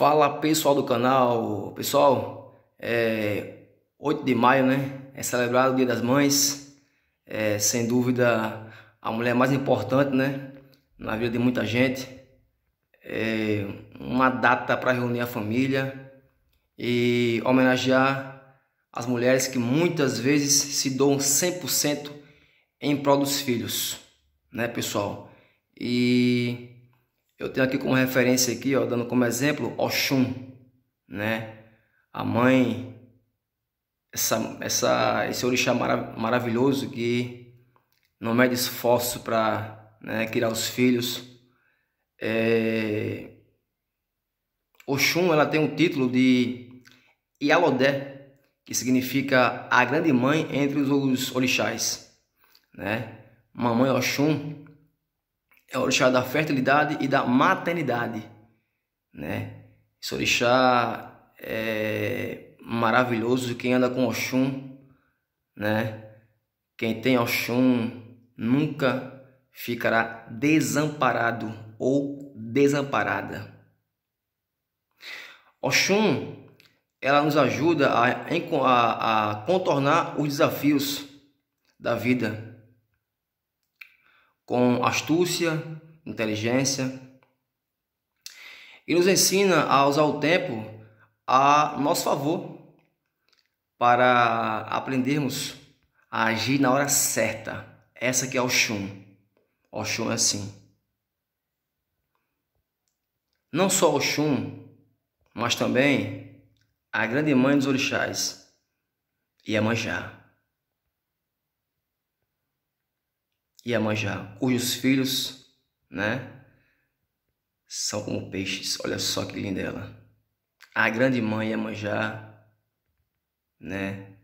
Fala pessoal do canal, pessoal, é 8 de maio né, é celebrado o dia das mães, é, sem dúvida a mulher mais importante né, na vida de muita gente, é uma data para reunir a família e homenagear as mulheres que muitas vezes se doam 100% em prol dos filhos, né pessoal, e eu tenho aqui como referência aqui, ó, dando como exemplo Oxum, né? A mãe essa, essa esse orixá marav maravilhoso que não mede esforço para né, criar os filhos. É... Oxum ela tem o um título de Yalodé, que significa a grande mãe entre os orixás. Né? Mamãe Oxum orixá da fertilidade e da maternidade, né? Esse orixá é maravilhoso, quem anda com Oxum, né? Quem tem Oxum nunca ficará desamparado ou desamparada. Oxum, ela nos ajuda a, a, a contornar os desafios da vida, com astúcia, inteligência. E nos ensina a usar o tempo a nosso favor para aprendermos a agir na hora certa. Essa que é o Shun. O Shun é assim. Não só o Shun, mas também a grande mãe dos orixás, Iemanjá. manjar, cujos filhos, né, são como peixes. Olha só que linda ela. A grande mãe é manjar, né,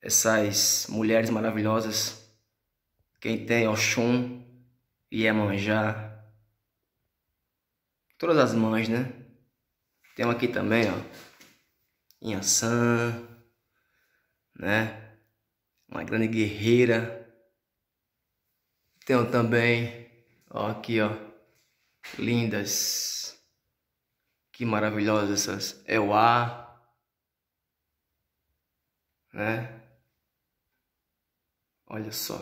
essas mulheres maravilhosas, quem tem Oxum, é manjar. todas as mães, né? Tem aqui também, ó, Inhaçã, né? uma grande guerreira. Tenho também, ó, aqui, ó, lindas. Que maravilhosas essas. É o ar, né? Olha só.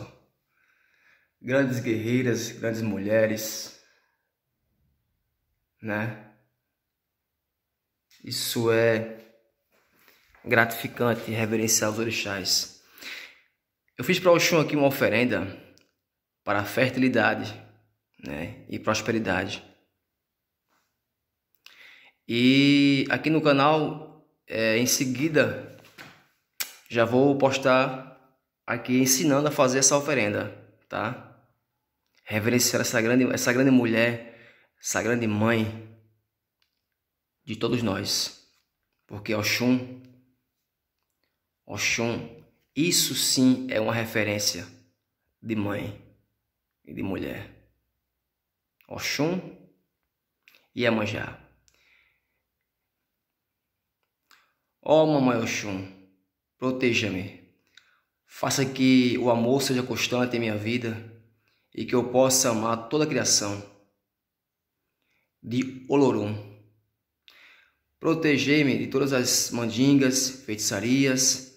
Grandes guerreiras, grandes mulheres, né? Isso é gratificante reverenciar os orixás. Eu fiz para Oxum aqui uma oferenda para fertilidade né, e prosperidade. E aqui no canal, é, em seguida, já vou postar aqui ensinando a fazer essa oferenda, tá? Reverenciar essa grande, essa grande mulher, essa grande mãe de todos nós. Porque Oxum, Oxum isso sim é uma referência de mãe e de mulher. Oxum e Iemanjá. Ó oh, mamãe Oxum, proteja-me. Faça que o amor seja constante em minha vida e que eu possa amar toda a criação. De Olorum. Protegei-me de todas as mandingas, feitiçarias,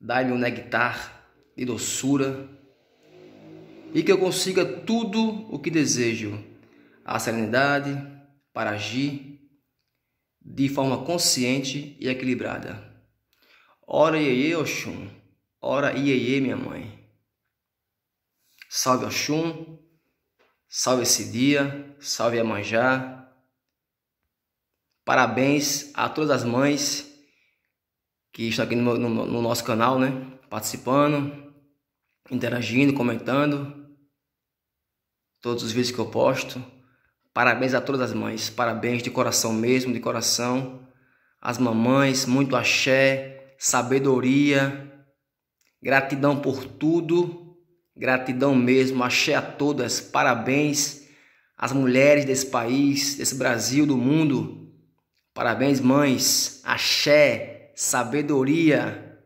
Dai-me um nectar de doçura e que eu consiga tudo o que desejo, a serenidade para agir de forma consciente e equilibrada. Ora Iê Oxum, ora Iê minha mãe. Salve Oxum, salve esse dia, salve Amanjá. Parabéns a todas as mães que está aqui no, no, no nosso canal, né? Participando, interagindo, comentando. Todos os vídeos que eu posto. Parabéns a todas as mães. Parabéns de coração mesmo, de coração. As mamães, muito axé, sabedoria. Gratidão por tudo. Gratidão mesmo, axé a todas. Parabéns às mulheres desse país, desse Brasil, do mundo. Parabéns, mães. Axé sabedoria,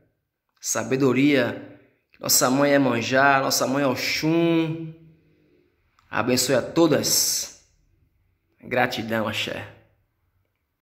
sabedoria. Nossa mãe é Manjá, nossa mãe é Oxum. Abençoe a todas. Gratidão, Axé.